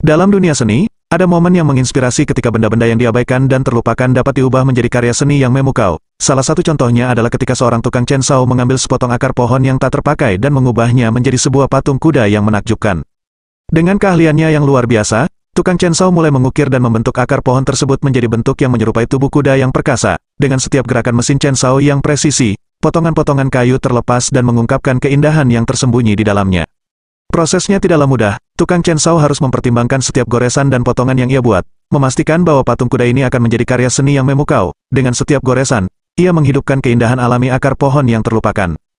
Dalam dunia seni, ada momen yang menginspirasi ketika benda-benda yang diabaikan dan terlupakan dapat diubah menjadi karya seni yang memukau. Salah satu contohnya adalah ketika seorang tukang chainsaw mengambil sepotong akar pohon yang tak terpakai dan mengubahnya menjadi sebuah patung kuda yang menakjubkan. Dengan keahliannya yang luar biasa, tukang chainsaw mulai mengukir dan membentuk akar pohon tersebut menjadi bentuk yang menyerupai tubuh kuda yang perkasa. Dengan setiap gerakan mesin chainsaw yang presisi, potongan-potongan kayu terlepas dan mengungkapkan keindahan yang tersembunyi di dalamnya. Prosesnya tidaklah mudah, Tukang Chen Shao harus mempertimbangkan setiap goresan dan potongan yang ia buat, memastikan bahwa patung kuda ini akan menjadi karya seni yang memukau. Dengan setiap goresan, ia menghidupkan keindahan alami akar pohon yang terlupakan.